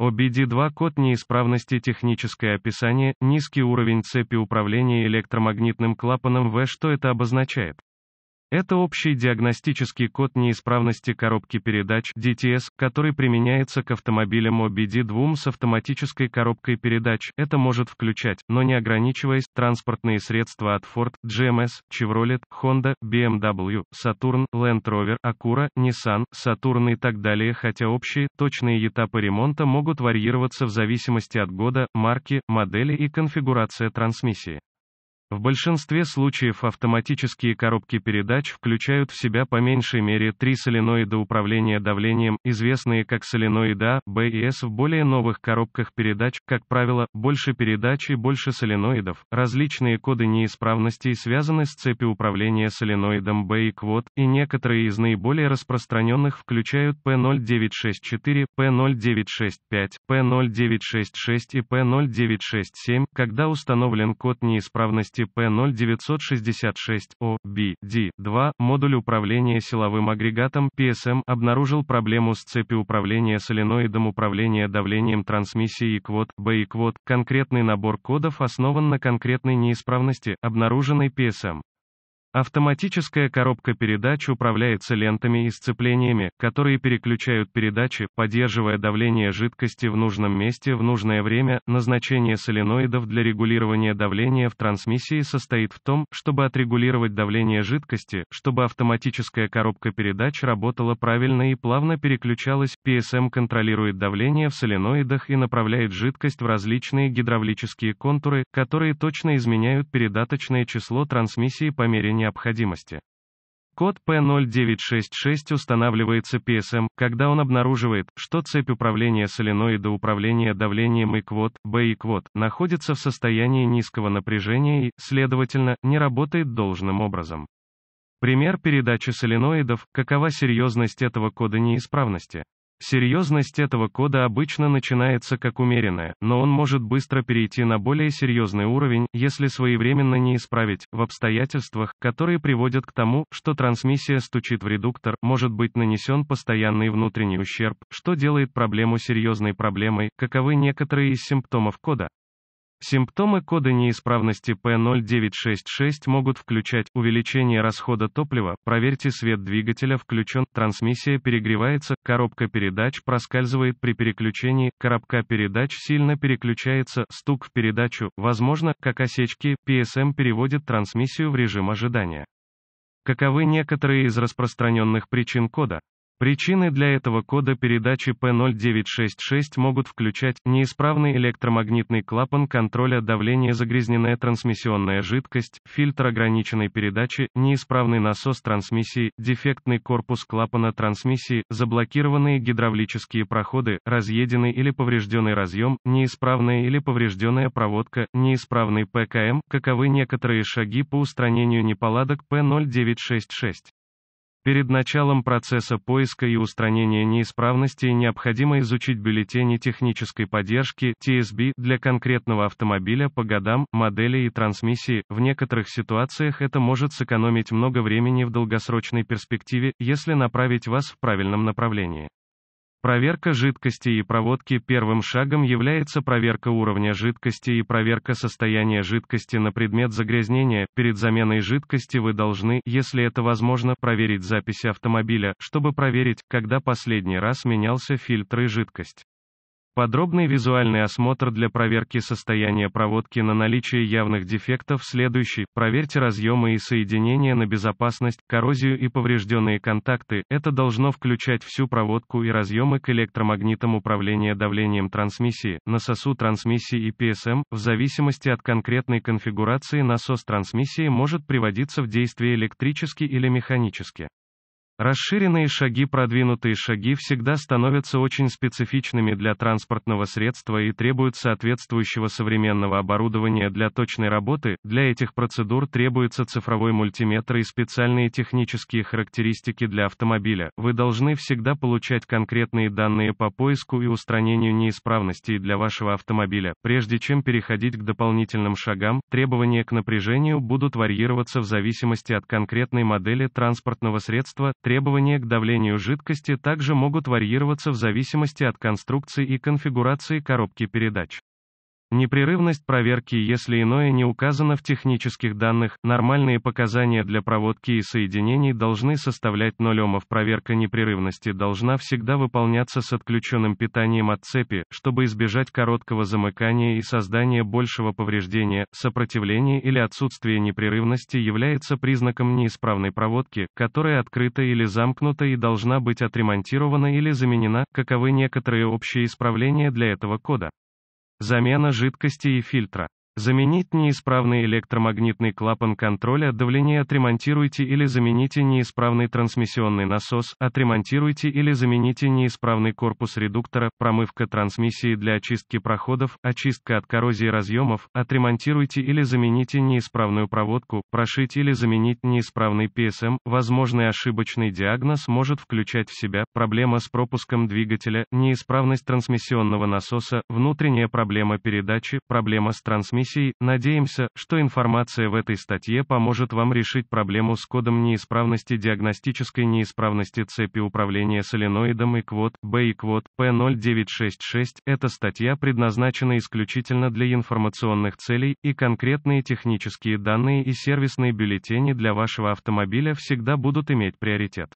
OBD2 код неисправности техническое описание, низкий уровень цепи управления электромагнитным клапаном В. Что это обозначает? Это общий диагностический код неисправности коробки передач DTS, который применяется к автомобилям OBD2 с автоматической коробкой передач. Это может включать, но не ограничиваясь, транспортные средства от Ford, GMS, Chevrolet, Honda, BMW, Saturn, Land Rover, Acura, Nissan, Saturn и так далее, хотя общие, точные этапы ремонта могут варьироваться в зависимости от года, марки, модели и конфигурации трансмиссии. В большинстве случаев автоматические коробки передач включают в себя по меньшей мере три соленоида управления давлением, известные как соленоиды А, Б и С в более новых коробках передач, как правило, больше передач и больше соленоидов. Различные коды неисправностей связаны с цепью управления соленоидом Б и квот, и некоторые из наиболее распространенных включают P0964, P0965, P0966 и P0967, когда установлен код неисправности части 0966 obd 2 модуль управления силовым агрегатом PSM обнаружил проблему с цепью управления соленоидом управления давлением трансмиссии и квот, B квот. Конкретный набор кодов основан на конкретной неисправности, обнаруженной PSM. Автоматическая коробка передач управляется лентами и сцеплениями, которые переключают передачи, поддерживая давление жидкости в нужном месте в нужное время. Назначение соленоидов для регулирования давления в трансмиссии состоит в том, чтобы отрегулировать давление жидкости, чтобы автоматическая коробка передач работала правильно и плавно переключалась. PSM контролирует давление в соленоидах и направляет жидкость в различные гидравлические контуры, которые точно изменяют передаточное число трансмиссии по мере необходимости. Код P0966 устанавливается PSM, когда он обнаруживает, что цепь управления соленоида управления давлением и квот, B и квот, находится в состоянии низкого напряжения и, следовательно, не работает должным образом. Пример передачи соленоидов, какова серьезность этого кода неисправности. Серьезность этого кода обычно начинается как умеренная, но он может быстро перейти на более серьезный уровень, если своевременно не исправить, в обстоятельствах, которые приводят к тому, что трансмиссия стучит в редуктор, может быть нанесен постоянный внутренний ущерб, что делает проблему серьезной проблемой, каковы некоторые из симптомов кода. Симптомы кода неисправности P0966 могут включать увеличение расхода топлива, проверьте свет двигателя включен, трансмиссия перегревается, коробка передач проскальзывает при переключении, коробка передач сильно переключается, стук в передачу, возможно, как осечки, PSM переводит трансмиссию в режим ожидания. Каковы некоторые из распространенных причин кода? Причины для этого кода передачи P0966 могут включать неисправный электромагнитный клапан контроля давления загрязненная трансмиссионная жидкость, фильтр ограниченной передачи, неисправный насос трансмиссии, дефектный корпус клапана трансмиссии, заблокированные гидравлические проходы, разъеденный или поврежденный разъем, неисправная или поврежденная проводка, неисправный ПКМ, каковы некоторые шаги по устранению неполадок P0966. Перед началом процесса поиска и устранения неисправностей необходимо изучить бюллетени технической поддержки TSB для конкретного автомобиля по годам, модели и трансмиссии. В некоторых ситуациях это может сэкономить много времени в долгосрочной перспективе, если направить вас в правильном направлении. Проверка жидкости и проводки Первым шагом является проверка уровня жидкости и проверка состояния жидкости на предмет загрязнения. Перед заменой жидкости вы должны, если это возможно, проверить записи автомобиля, чтобы проверить, когда последний раз менялся фильтр и жидкость. Подробный визуальный осмотр для проверки состояния проводки на наличие явных дефектов следующий. Проверьте разъемы и соединения на безопасность, коррозию и поврежденные контакты. Это должно включать всю проводку и разъемы к электромагнитам управления давлением трансмиссии, насосу трансмиссии и PSM. В зависимости от конкретной конфигурации насос трансмиссии может приводиться в действие электрически или механически. Расширенные шаги Продвинутые шаги всегда становятся очень специфичными для транспортного средства и требуют соответствующего современного оборудования для точной работы, для этих процедур требуется цифровой мультиметр и специальные технические характеристики для автомобиля. Вы должны всегда получать конкретные данные по поиску и устранению неисправностей для вашего автомобиля. Прежде чем переходить к дополнительным шагам, требования к напряжению будут варьироваться в зависимости от конкретной модели транспортного средства, требования к давлению жидкости также могут варьироваться в зависимости от конструкции и конфигурации коробки передач. Непрерывность проверки, если иное не указано в технических данных, нормальные показания для проводки и соединений должны составлять 0 Омов. Проверка непрерывности должна всегда выполняться с отключенным питанием от цепи, чтобы избежать короткого замыкания и создания большего повреждения. Сопротивление или отсутствие непрерывности является признаком неисправной проводки, которая открыта или замкнута и должна быть отремонтирована или заменена, каковы некоторые общие исправления для этого кода. Замена жидкости и фильтра. Заменить неисправный электромагнитный клапан контроля давления отремонтируйте или замените неисправный трансмиссионный насос, отремонтируйте или замените неисправный корпус редуктора, промывка трансмиссии для очистки проходов, очистка от коррозии разъемов, отремонтируйте или замените неисправную проводку, прошить или заменить неисправный ПСМ. Возможный ошибочный диагноз может включать в себя проблема с пропуском двигателя, неисправность трансмиссионного насоса, внутренняя проблема передачи, проблема с трансмиссией, комиссий, надеемся, что информация в этой статье поможет вам решить проблему с кодом неисправности диагностической неисправности цепи управления соленоидом и квот, Б и квот, P0966. Эта статья предназначена исключительно для информационных целей, и конкретные технические данные и сервисные бюллетени для вашего автомобиля всегда будут иметь приоритет.